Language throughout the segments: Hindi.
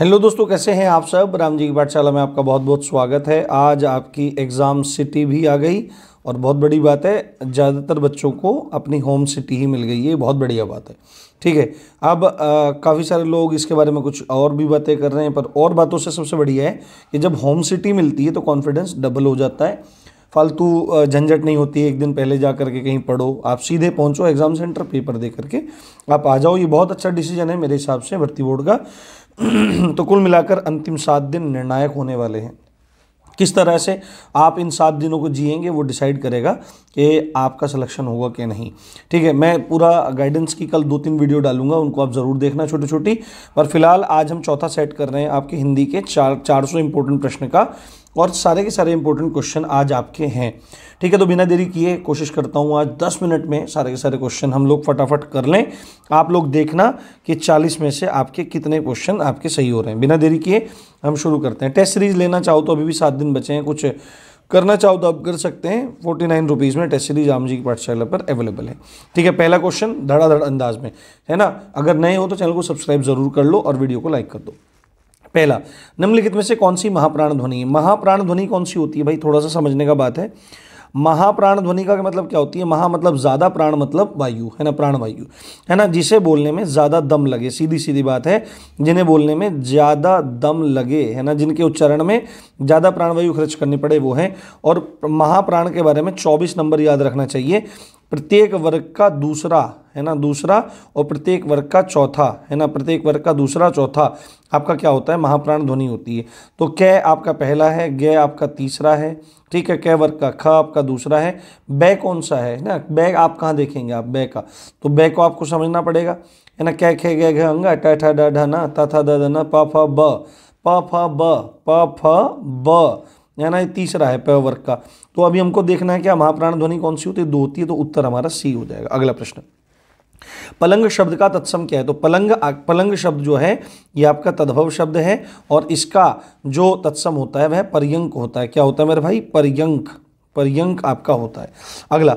हेलो दोस्तों कैसे हैं आप सब राम जी की पाठशाला में आपका बहुत बहुत स्वागत है आज आपकी एग्ज़ाम सिटी भी आ गई और बहुत बड़ी बात है ज़्यादातर बच्चों को अपनी होम सिटी ही मिल गई ये बहुत बढ़िया बात है ठीक है अब काफ़ी सारे लोग इसके बारे में कुछ और भी बातें कर रहे हैं पर और बातों से सबसे बढ़िया है कि जब होम सिटी मिलती है तो कॉन्फिडेंस डबल हो जाता है फालतू झंझट नहीं होती एक दिन पहले जा करके कहीं पढ़ो आप सीधे पहुँचो एग्ज़ाम सेंटर पेपर दे करके आप आ जाओ ये बहुत अच्छा डिसीजन है मेरे हिसाब से भर्ती बोर्ड का तो कुल मिलाकर अंतिम सात दिन निर्णायक होने वाले हैं किस तरह से आप इन सात दिनों को जिएंगे वो डिसाइड करेगा कि आपका सिलेक्शन होगा कि नहीं ठीक है मैं पूरा गाइडेंस की कल दो तीन वीडियो डालूंगा उनको आप ज़रूर देखना छोटी छोटी पर फिलहाल आज हम चौथा सेट कर रहे हैं आपके हिंदी के चार चार सौ इंपॉर्टेंट प्रश्न का और सारे के सारे इंपॉर्टेंट क्वेश्चन आज आपके हैं ठीक है तो बिना देरी किए कोशिश करता हूँ आज 10 मिनट में सारे के सारे क्वेश्चन हम लोग फटाफट कर लें आप लोग देखना कि 40 में से आपके कितने क्वेश्चन आपके सही हो रहे हैं बिना देरी किए हम शुरू करते हैं टेस्ट सीरीज़ लेना चाहो तो अभी भी सात दिन बचे हैं कुछ करना चाहो तो आप कर सकते हैं फोर्टी नाइन रुपीज़ में टेस्ट सीरीज आम जी की पाठशाला पर अवेलेबल है ठीक है पहला क्वेश्चन धड़ाधड़ अंदाज में है ना अगर नए हो तो चैनल को सब्सक्राइब जरूर कर लो और वीडियो को लाइक कर दो पहला निम्नलिखित में से कौन सी महाप्राण ध्वनि है महाप्राण ध्वनि कौन सी होती है भाई थोड़ा सा समझने का बात है महाप्राण ध्वनि का मतलब क्या होती है महा मतलब ज़्यादा प्राण मतलब वायु है ना प्राण वायु है ना जिसे बोलने में ज़्यादा दम लगे सीधी सीधी बात है जिन्हें बोलने में ज़्यादा दम लगे है ना जिनके उच्चारण में ज़्यादा प्राण वायु खर्च करनी पड़े वो हैं और महाप्राण के बारे में चौबीस नंबर याद रखना चाहिए प्रत्येक वर्ग का दूसरा है ना दूसरा और प्रत्येक वर्ग का चौथा है ना प्रत्येक वर्ग का दूसरा चौथा आपका क्या होता है महाप्राण ध्वनि होती है तो कै आपका पहला है ग आपका तीसरा है ठीक है कै वर्ग का ख आपका दूसरा है बै कौन सा है ना बै आप कहाँ देखेंगे आप बै का तो बै को आपको समझना पड़ेगा है ना कै खे गे घे अंगा ट ठ ड ढ न त द न प फ ब प फ ब प फ ब है ना ये तीसरा है प वर्ग का तो अभी हमको देखना है क्या महाप्राण ध्वनि कौन सी होती है दो होती है तो उत्तर हमारा सी हो जाएगा अगला प्रश्न पलंग शब्द का तत्सम क्या है तो पलंग पलंग शब्द जो है ये आपका तद्भव शब्द है और इसका जो तत्सम होता है वह पर्यंक होता है क्या होता है मेरे भाई पर्यंक पर्यंक आपका होता है अगला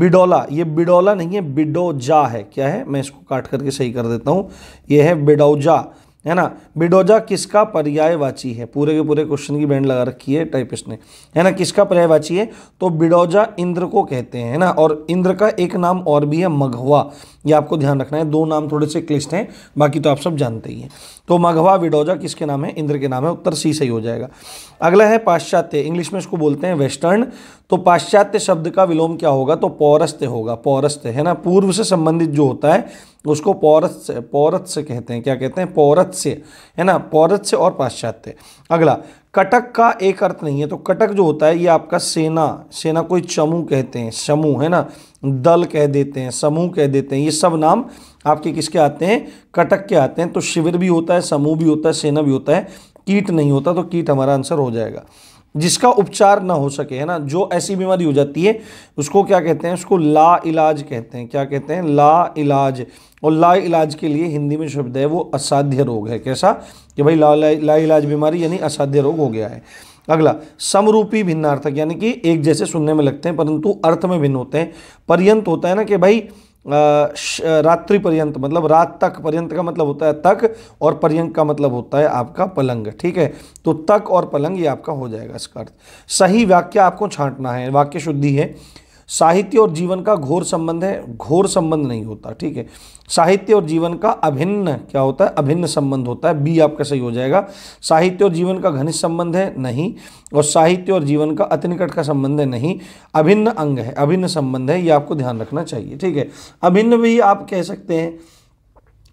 बिडौला ये बिडौला नहीं है बिडोजा है क्या है मैं इसको काट करके सही कर देता हूं ये है बिडोजा है ना बिडोजा किसका पर्यायवाची है पूरे के पूरे क्वेश्चन की बैंड लगा रखी है टाइपिस्ट ने है ना किसका पर्यायवाची है तो बिडोजा इंद्र को कहते हैं है ना और इंद्र का एक नाम और भी है मघवा ये आपको ध्यान रखना है दो नाम थोड़े से क्लिष्ट हैं बाकी तो आप सब जानते ही हैं तो मघवा विडोजा किसके नाम है इंद्र के नाम है उत्तर सी सही हो जाएगा अगला है पाश्चात्य इंग्लिश में इसको बोलते हैं वेस्टर्न तो पाश्चात्य शब्द का विलोम क्या होगा तो पौरस्त्य होगा पौरस्त्य है ना पूर्व से संबंधित जो होता है उसको पौरस्य पौरस्य कहते हैं क्या कहते हैं पौरस्य है ना पौरस्य और पाश्चात्य अगला कटक का एक अर्थ नहीं है तो कटक जो होता है ये आपका सेना सेना कोई चमू कहते हैं समूह है ना दल कह देते हैं समूह कह देते हैं ये सब नाम आपके किसके आते हैं कटक के आते हैं तो शिविर भी होता है समूह भी होता है सेना भी होता है कीट नहीं होता तो कीट हमारा आंसर हो जाएगा जिसका उपचार ना हो सके है ना जो ऐसी बीमारी हो जाती है उसको क्या कहते हैं उसको ला इलाज कहते हैं क्या कहते हैं ला इलाज और ला इलाज के लिए हिंदी में शब्द है वो असाध्य रोग है कैसा कि भाई ला ला, ला इलाज बीमारी यानी असाध्य रोग हो गया है अगला समरूपी भिन्नार्थक यानी कि एक जैसे सुनने में लगते हैं परंतु अर्थ में भिन्न होते हैं पर्यंत होता है ना कि भाई रात्रि पर्यंत मतलब रात तक पर्यंत का मतलब होता है तक और पर्यंक का मतलब होता है आपका पलंग ठीक है तो तक और पलंग ये आपका हो जाएगा इसका अर्थ सही वाक्य आपको छांटना है वाक्य शुद्धि है साहित्य और जीवन का घोर संबंध है घोर संबंध नहीं होता ठीक है साहित्य और जीवन का अभिन्न क्या होता है अभिन्न संबंध होता है बी आपका सही हो जाएगा साहित्य और जीवन का घनिष्ठ संबंध है नहीं और साहित्य और जीवन का अतिनिकट का संबंध है नहीं अभिन्न अंग है अभिन्न संबंध है ये आपको ध्यान रखना चाहिए ठीक है अभिन्न भी आप कह सकते हैं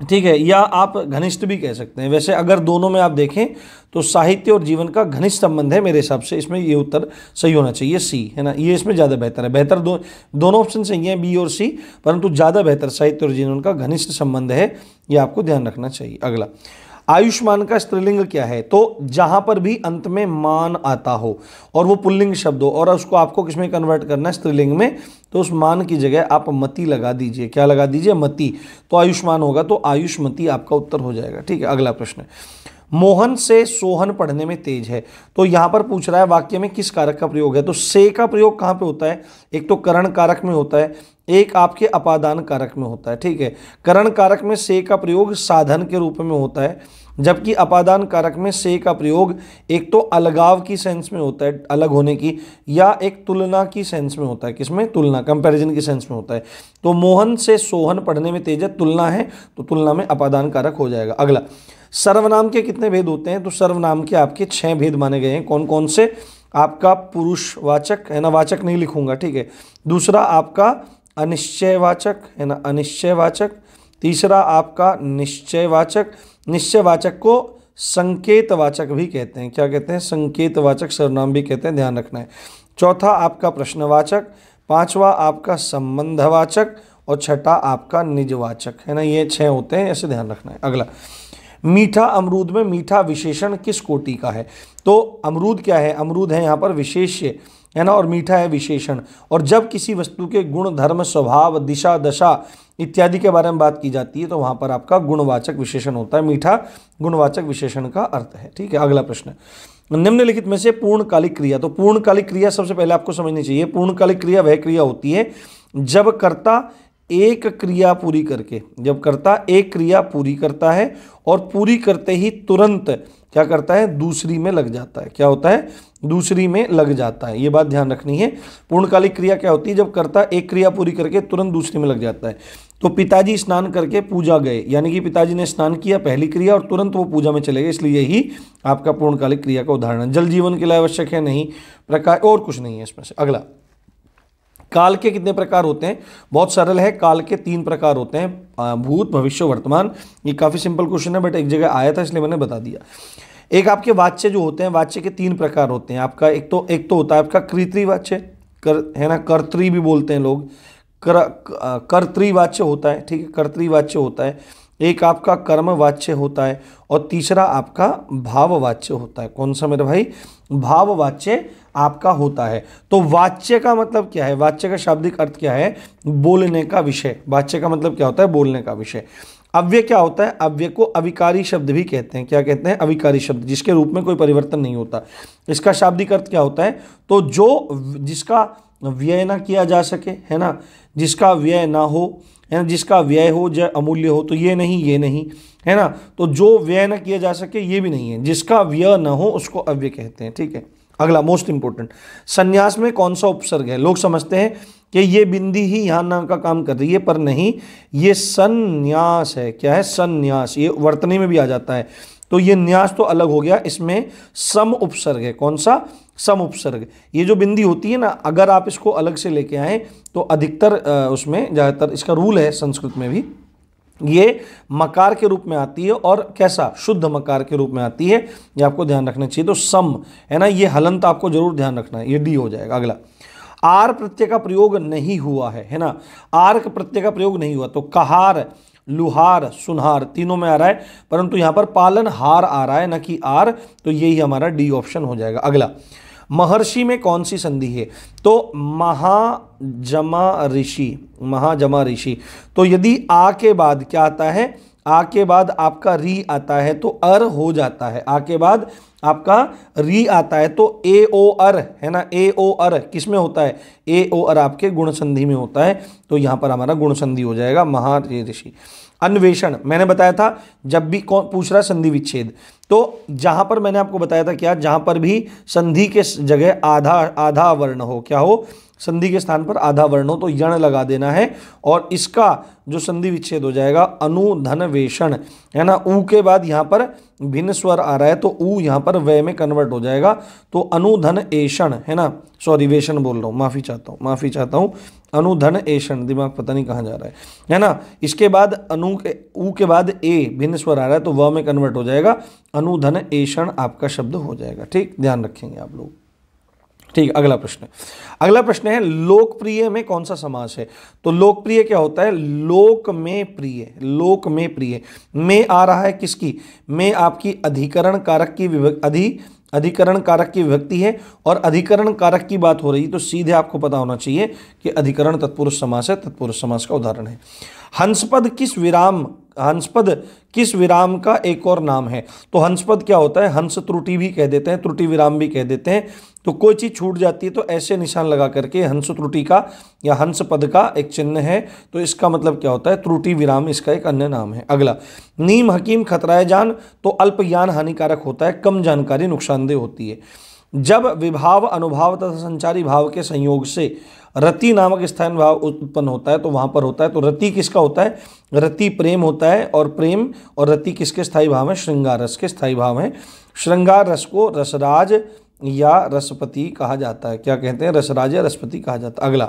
ठीक है या आप घनिष्ठ भी कह सकते हैं वैसे अगर दोनों में आप देखें तो साहित्य और जीवन का घनिष्ठ संबंध है मेरे हिसाब से इसमें ये उत्तर सही होना चाहिए सी है ना ये इसमें ज़्यादा बेहतर है बेहतर दो दोनों ऑप्शन सही हैं बी और सी परंतु ज़्यादा बेहतर साहित्य और जीवन का घनिष्ठ संबंध है ये आपको ध्यान रखना चाहिए अगला आयुष्मान का स्त्रीलिंग क्या है तो जहां पर भी अंत में मान आता हो और वो पुल्लिंग शब्द हो और उसको आपको किसमें कन्वर्ट करना है स्त्रीलिंग में तो उस मान की जगह आप मती लगा दीजिए क्या लगा दीजिए मति तो आयुष्मान होगा तो आयुष्मती आपका उत्तर हो जाएगा ठीक है अगला प्रश्न मोहन से सोहन पढ़ने में तेज है तो यहां पर पूछ रहा है वाक्य में किस कारक का प्रयोग है तो से का प्रयोग कहां पे होता है एक तो करण कारक में होता है एक आपके अपादान कारक में होता है ठीक है करण कारक में से का प्रयोग साधन के रूप में होता है जबकि अपादान कारक में से का प्रयोग एक तो अलगाव की सेंस में होता है अलग होने की या एक तुलना की सेंस में होता है किसमें तुलना कंपैरिजन की सेंस में होता है तो मोहन से सोहन पढ़ने में तेज है तुलना है तो तुलना में अपादान कारक हो जाएगा अगला सर्वनाम के कितने भेद होते हैं तो सर्वनाम के आपके छः भेद माने गए हैं कौन कौन से आपका पुरुषवाचक है ना वाचक नहीं लिखूंगा ठीक है दूसरा आपका अनिश्चयवाचक है ना अनिश्चयवाचक तीसरा आपका निश्चयवाचक निश्चयवाचक को संकेतवाचक भी कहते हैं क्या कहते हैं संकेतवाचक सर्वनाम भी कहते हैं ध्यान रखना है चौथा आपका प्रश्नवाचक पांचवा आपका संबंधवाचक और छठा आपका निजवाचक है ना ये छः होते हैं ऐसे ध्यान रखना है अगला मीठा अमरूद में मीठा विशेषण किस कोटि का है तो अमरूद क्या है अमरूद है यहाँ पर विशेष्य है ना और मीठा है विशेषण और जब किसी वस्तु के गुण धर्म स्वभाव दिशा दशा इत्यादि के बारे में बात की जाती है तो वहां पर आपका गुणवाचक विशेषण होता है मीठा गुणवाचक विशेषण का अर्थ है ठीक है अगला प्रश्न निम्नलिखित में से पूर्णकालिक क्रिया तो पूर्णकालिक क्रिया सबसे पहले आपको समझनी चाहिए पूर्णकालिक क्रिया वह क्रिया होती है जब कर्ता एक क्रिया पूरी करके जब करता एक क्रिया पूरी करता है और पूरी करते ही तुरंत क्या करता है दूसरी में लग जाता है क्या होता है दूसरी में लग जाता है ये बात ध्यान रखनी है पूर्णकालिक क्रिया क्या होती है जब करता एक क्रिया पूरी करके तुरंत दूसरी में लग जाता है तो पिताजी स्नान करके पूजा गए यानी कि पिताजी ने स्नान किया पहली क्रिया और तुरंत वो पूजा में चले गए इसलिए यही आपका पूर्णकालिक क्रिया का उदाहरण है जल जीवन के लिए आवश्यक है नहीं प्रकाश और कुछ नहीं है इसमें से अगला काल के कितने प्रकार होते हैं बहुत सरल है काल के तीन प्रकार होते हैं भूत भविष्य वर्तमान ये काफ़ी सिंपल क्वेश्चन है बट एक जगह आया था इसलिए मैंने बता दिया एक आपके वाच्य जो होते हैं वाच्य के तीन प्रकार होते हैं आपका एक तो एक तो होता है आपका कृत्रिवाच्य कर है ना कर्तृ भी बोलते हैं लोग कर कर्तृवाच्य होता है ठीक है कर्तृवाच्य होता है एक आपका कर्म वाच्य होता है और तीसरा आपका भाववाच्य होता है कौन सा मेरे भाई भाववाच्य आपका होता है तो वाच्य का मतलब क्या है वाच्य का शाब्दिक अर्थ क्या है बोलने का विषय वाच्य का मतलब क्या होता है बोलने का विषय अव्यय क्या होता है अव्यय को अविकारी शब्द भी कहते हैं क्या कहते हैं अविकारी शब्द जिसके रूप में कोई परिवर्तन नहीं होता इसका शाब्दिक अर्थ क्या होता है तो जो जिसका व्यय ना किया जा सके है ना जिसका व्यय ना हो है ना जिसका व्यय हो या अमूल्य हो तो ये नहीं ये नहीं है ना तो जो व्यय ना किया जा सके ये भी नहीं है जिसका व्यय न हो उसको अव्यय कहते हैं ठीक है अगला मोस्ट इंपॉर्टेंट संन्यास में कौन सा उपसर्ग है लोग समझते हैं कि ये बिंदी ही यहाँ नाम का काम कर रही है पर नहीं ये संन्यास है क्या है संन्यास ये वर्तनी में भी आ जाता है तो ये न्यास तो अलग हो गया इसमें सम उपसर्ग है कौन सा सम उपसर्ग ये जो बिंदी होती है ना अगर आप इसको अलग से लेके आए तो अधिकतर उसमें ज़्यादातर इसका रूल है संस्कृत में भी ये मकार के रूप में आती है और कैसा शुद्ध मकार के रूप में आती है ये आपको ध्यान रखना चाहिए तो सम है ना ये हलंत आपको जरूर ध्यान रखना है ये डी हो जाएगा अगला आर प्रत्यय का प्रयोग नहीं हुआ है है ना आर प्रत्यय का प्रयोग नहीं हुआ तो कहार लुहार सुनहार तीनों में आ रहा है परंतु यहाँ पर पालन हार आ रहा है ना कि आर तो यही हमारा डी ऑप्शन हो जाएगा अगला महर्षि में कौन सी संधि है तो महाजमा ऋषि महाजमा ऋषि तो यदि आ के बाद क्या आता है आ के बाद आपका री आता है तो अर हो जाता है आ के बाद आपका री आता है तो ए ओ अर है ना ए ओ अर किस में होता है ए ओ अर आपके गुण संधि में होता है तो यहाँ पर हमारा गुण संधि हो जाएगा महा ऋषि अन्वेषण मैंने बताया था जब भी कौन पूछ रहा है संधि विच्छेद तो जहां पर मैंने आपको बताया था क्या जहां पर भी संधि के जगह आधा आधा वर्ण हो क्या हो संधि के स्थान पर आधा वर्ण हो तो यण लगा देना है और इसका जो संधि विच्छेद हो जाएगा अनुधन वेषण है ना ऊ के बाद यहाँ पर भिन्न स्वर आ रहा है तो ऊ यहाँ पर वय में कन्वर्ट हो जाएगा तो अनुधन एषण है ना सॉरी वेषण बोल रहा हूँ माफ़ी चाहता हूँ माफ़ी चाहता हूँ अनुधन एशन दिमाग पता नहीं कहाँ जा रहा है है ना इसके बाद अनु के ऊ के बाद ए भिन्न स्वर आ रहा है तो व में कन्वर्ट हो जाएगा अनुधन एशन आपका शब्द हो जाएगा ठीक ध्यान रखेंगे आप लोग ठीक अगला प्रश्न अगला प्रश्न है लोकप्रिय में कौन सा समास है तो लोकप्रिय क्या होता है लोक में प्रिय लोक में प्रिय में आ रहा है किसकी में आपकी अधिकरण कारक की अधि अधिकरण कारक की विभक्ति है और अधिकरण कारक की बात हो रही है तो सीधे आपको पता होना चाहिए कि अधिकरण तत्पुरुष समास है तत्पुरुष समास का उदाहरण है हंसपद किस विराम हंसपद किस विराम का एक और नाम है तो हंसपद क्या होता है हंस त्रुटि भी कह देते हैं त्रुटि विराम भी कह देते हैं तो कोई चीज़ छूट जाती है तो ऐसे निशान लगा करके हंस त्रुटि का या हंस पद का एक चिन्ह है तो इसका मतलब क्या होता है त्रुटि विराम इसका एक अन्य नाम है अगला नीम हकीम खतराए जान तो अल्प ज्ञान हानिकारक होता है कम जानकारी नुकसानदेह होती है जब विभाव अनुभाव तथा संचारी भाव के संयोग से रति नामक स्थान भाव उत्पन्न होता है तो वहाँ पर होता है तो रति किसका होता है रति प्रेम होता है और प्रेम और रति किसके स्थाई भाव हैं श्रृंगार रस के स्थाई भाव हैं श्रृंगार रस को रसराज या रसपति कहा जाता है क्या कहते हैं रसराज या रसपति कहा जाता है अगला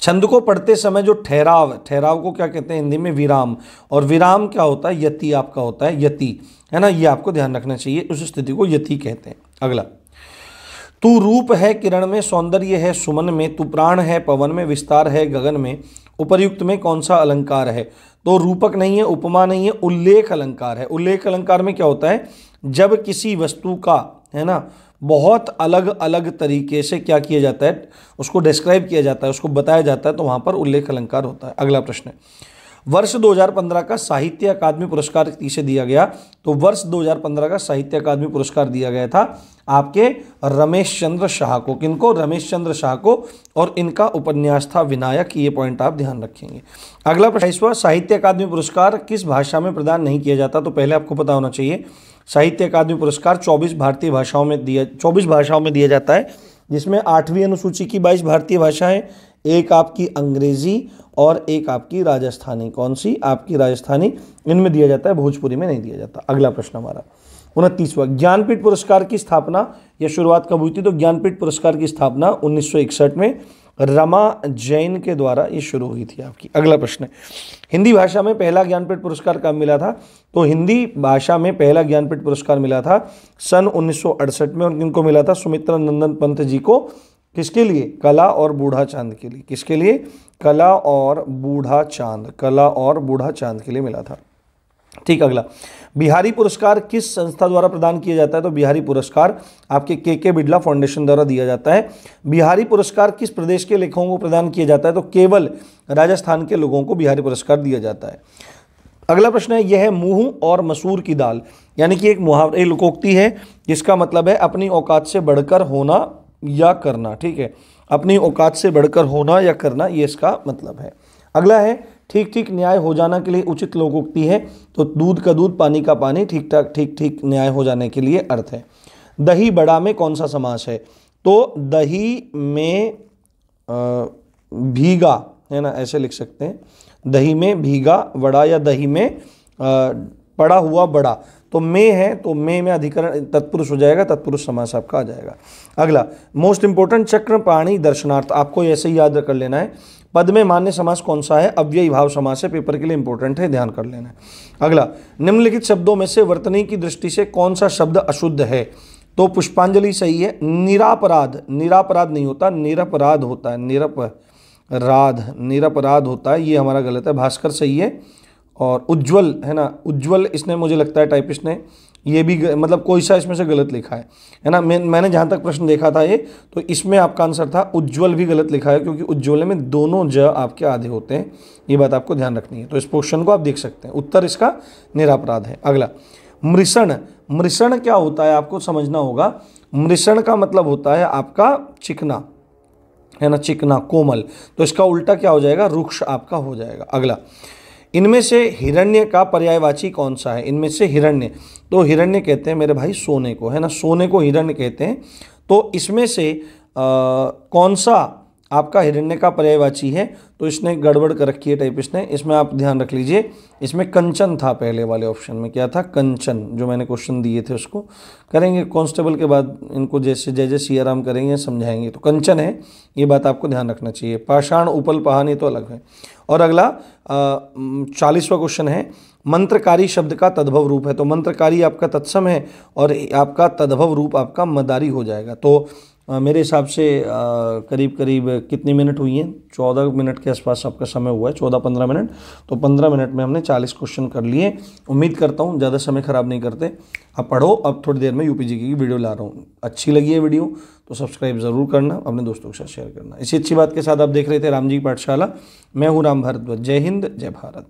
छंद को पढ़ते समय जो ठहराव ठहराव को क्या कहते हैं हिंदी में विराम और विराम क्या होता है यति आपका होता है यति है ना ये आपको ध्यान रखना चाहिए उस स्थिति को यति कहते हैं अगला तू रूप है किरण में सौंदर्य है सुमन में तू प्राण है पवन में विस्तार है गगन में उपरयुक्त में कौन सा अलंकार है तो रूपक नहीं है उपमा नहीं है उल्लेख अलंकार है उल्लेख अलंकार में क्या होता है जब किसी वस्तु का है ना बहुत अलग अलग तरीके से क्या किया जाता है उसको डिस्क्राइब किया जाता है उसको बताया जाता है तो वहाँ पर उल्लेख अलंकार होता है अगला प्रश्न वर्ष 2015 का साहित्य अकादमी पुरस्कार किसे दिया गया तो वर्ष 2015 का साहित्य अकादमी पुरस्कार दिया गया था आपके रमेश चंद्र शाह को किनको रमेश चंद्र शाह को और इनका उपन्यास था विनायक ये पॉइंट आप ध्यान रखेंगे अगला प्रश्न साहित्य अकादमी पुरस्कार किस भाषा में प्रदान नहीं किया जाता तो पहले आपको पता होना चाहिए साहित्य अकादमी पुरस्कार चौबीस भारतीय भाषाओं में दिया चौबीस भाषाओं में दिया जाता है जिसमें आठवीं अनुसूची की बाईस भारतीय भाषाएं एक आपकी अंग्रेजी और एक आपकी राजस्थानी कौन सी आपकी राजस्थानी इनमें दिया जाता है भोजपुरी में नहीं दिया जाता अगला प्रश्न हमारा उनतीसवा ज्ञानपीठ पुरस्कार की स्थापना या शुरुआत कब हुई थी तो ज्ञानपीठ पुरस्कार की स्थापना 1961 में रमा जैन के द्वारा ये शुरू हुई थी आपकी अगला प्रश्न है हिंदी भाषा में पहला ज्ञानपीठ पुरस्कार कब मिला था तो हिंदी भाषा में पहला ज्ञानपीठ पुरस्कार मिला था सन 1968 में और किनको मिला था सुमित्रा नंदन पंत जी को किसके लिए कला और बूढ़ा चांद के लिए किसके लिए कला और बूढ़ा चांद कला और बूढ़ा चांद के लिए मिला था ठीक अगला बिहारी पुरस्कार किस संस्था द्वारा प्रदान किया जाता है तो बिहारी पुरस्कार आपके के के बिड़ला फाउंडेशन द्वारा दिया जाता है बिहारी पुरस्कार किस प्रदेश के लेखकों को प्रदान किया जाता है तो केवल राजस्थान के लोगों को बिहारी पुरस्कार दिया जाता है अगला प्रश्न है यह है मुंह और मसूर की दाल यानी कि एक मुहावरे लुकोक्ति है जिसका मतलब है अपनी औकात से बढ़कर होना या करना ठीक है अपनी औकात से बढ़कर होना या करना ये इसका मतलब है अगला है ठीक ठीक न्याय हो जाना के लिए उचित लोकोक्ति है तो दूध का दूध पानी का पानी ठीक ठाक ठीक ठीक न्याय हो जाने के लिए अर्थ है दही बड़ा में कौन सा समास है तो दही में भीगा है ना ऐसे लिख सकते हैं दही में भीगा बड़ा या दही में पड़ा हुआ बड़ा तो मे है तो मे में अधिकरण तत्पुरुष हो जाएगा तत्पुरुष समास आपका आ जाएगा अगला मोस्ट इंपोर्टेंट चक्र प्राणी दर्शनार्थ आपको ऐसे ही याद कर लेना है पद में मान्य समास कौन सा है अव्ययी भाव समास है पेपर के लिए इंपॉर्टेंट है ध्यान कर लेना है अगला निम्नलिखित शब्दों में से वर्तनी की दृष्टि से कौन सा शब्द अशुद्ध है तो पुष्पांजलि सही है निरापराध निरापराध नहीं होता निरपराध होता है निरपराध निरपराध होता है ये हमारा गलत है भास्कर सही है और उज्जवल है ना उज्जवल इसने मुझे लगता है टाइपिस्ट ने ये भी मतलब कोई सा इसमें से गलत लिखा है है ना मैं मैंने जहाँ तक प्रश्न देखा था ये तो इसमें आपका आंसर था उज्जवल भी गलत लिखा है क्योंकि उज्ज्वल में दोनों ज आपके आधे होते हैं ये बात आपको ध्यान रखनी है तो इस क्वेश्चन को आप देख सकते हैं उत्तर इसका निरापराध है अगला मृषण मृषण क्या होता है आपको समझना होगा मृषण का मतलब होता है आपका चिकना है ना चिकना कोमल तो इसका उल्टा क्या हो जाएगा रुक्ष आपका हो जाएगा अगला इनमें से हिरण्य का पर्यायवाची कौन सा है इनमें से हिरण्य तो हिरण्य कहते हैं मेरे भाई सोने को है ना सोने को हिरण्य कहते हैं तो इसमें से आ, कौन सा आपका हिरण्य का पर्यायवाची है तो इसने गड़बड़ कर रखी है टाइप इसने इसमें आप ध्यान रख लीजिए इसमें कंचन था पहले वाले ऑप्शन में क्या था कंचन जो मैंने क्वेश्चन दिए थे उसको करेंगे कांस्टेबल के बाद इनको जैसे जैसे जय सियाराम करेंगे समझाएंगे तो कंचन है ये बात आपको ध्यान रखना चाहिए पाषाण उपल पहाने तो अलग है और अगला चालीसवा क्वेश्चन है मंत्रकारी शब्द का तद्भव रूप है तो मंत्रकारी आपका तत्सम है और आपका तद्भव रूप आपका मदारी हो जाएगा तो मेरे हिसाब से करीब करीब कितनी मिनट हुई हैं चौदह मिनट के आसपास आपका समय हुआ है चौदह पंद्रह मिनट तो पंद्रह मिनट में हमने चालीस क्वेश्चन कर लिए उम्मीद करता हूँ ज़्यादा समय ख़राब नहीं करते अब पढ़ो अब थोड़ी देर में पी की वीडियो ला रहा हूँ अच्छी लगी है वीडियो तो सब्सक्राइब ज़रूर करना अपने दोस्तों के साथ शेयर करना इसी अच्छी बात के साथ आप देख रहे थे राम जी की पाठशाला मैं हूँ राम भारद्वाज जय हिंद जय भारत